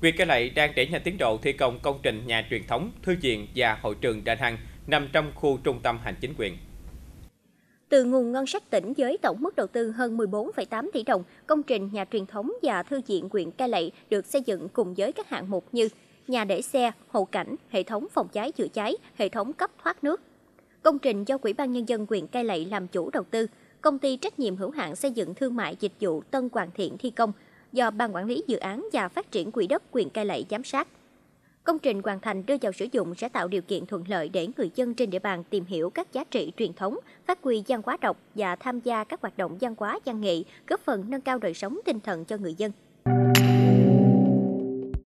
Huyện Cai Lậy đang đẩy nhanh tiến độ thi công công trình nhà truyền thống, thư viện và hội trường Đà Hằng nằm trong khu trung tâm hành chính quyền. Từ nguồn ngân sách tỉnh với tổng mức đầu tư hơn 14,8 tỷ đồng, công trình nhà truyền thống và thư viện huyện Cai Lậy được xây dựng cùng với các hạng mục như nhà để xe, hậu cảnh, hệ thống phòng cháy chữa cháy, hệ thống cấp thoát nước. Công trình do Quỹ ban Nhân dân huyện Cai Lậy làm chủ đầu tư, công ty trách nhiệm hữu hạn xây dựng thương mại dịch vụ Tân Hoàng Thiện thi công, do Ban Quản lý Dự án và Phát triển Quỹ đất quyền cai lệ giám sát. Công trình hoàn thành đưa vào sử dụng sẽ tạo điều kiện thuận lợi để người dân trên địa bàn tìm hiểu các giá trị truyền thống, phát huy văn hóa độc và tham gia các hoạt động văn hóa văn nghệ, góp phần nâng cao đời sống tinh thần cho người dân.